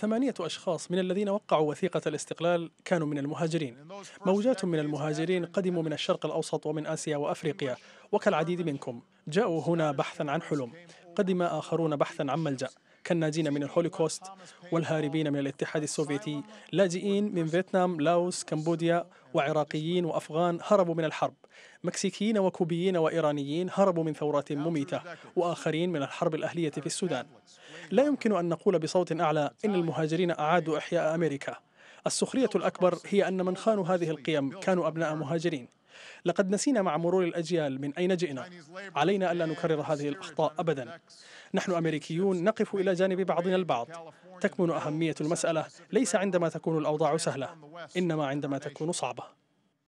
ثمانية أشخاص من الذين وقعوا وثيقة الاستقلال كانوا من المهاجرين موجات من المهاجرين قدموا من الشرق الأوسط ومن آسيا وأفريقيا وكالعديد منكم جاءوا هنا بحثا عن حلم قدم آخرون بحثا عن ملجأ كالناجين من الهولوكوست والهاربين من الاتحاد السوفيتي لاجئين من فيتنام لاوس كمبوديا وعراقيين وأفغان هربوا من الحرب مكسيكيين وكوبيين وإيرانيين هربوا من ثورات مميتة وآخرين من الحرب الأهلية في السودان لا يمكن أن نقول بصوت أعلى إن المهاجرين أعادوا إحياء أمريكا السخرية الأكبر هي أن من خانوا هذه القيم كانوا أبناء مهاجرين لقد نسينا مع مرور الأجيال من أين جئنا علينا ألا نكرر هذه الأخطاء أبدا نحن أمريكيون نقف إلى جانب بعضنا البعض تكمن أهمية المسألة ليس عندما تكون الأوضاع سهلة إنما عندما تكون صعبة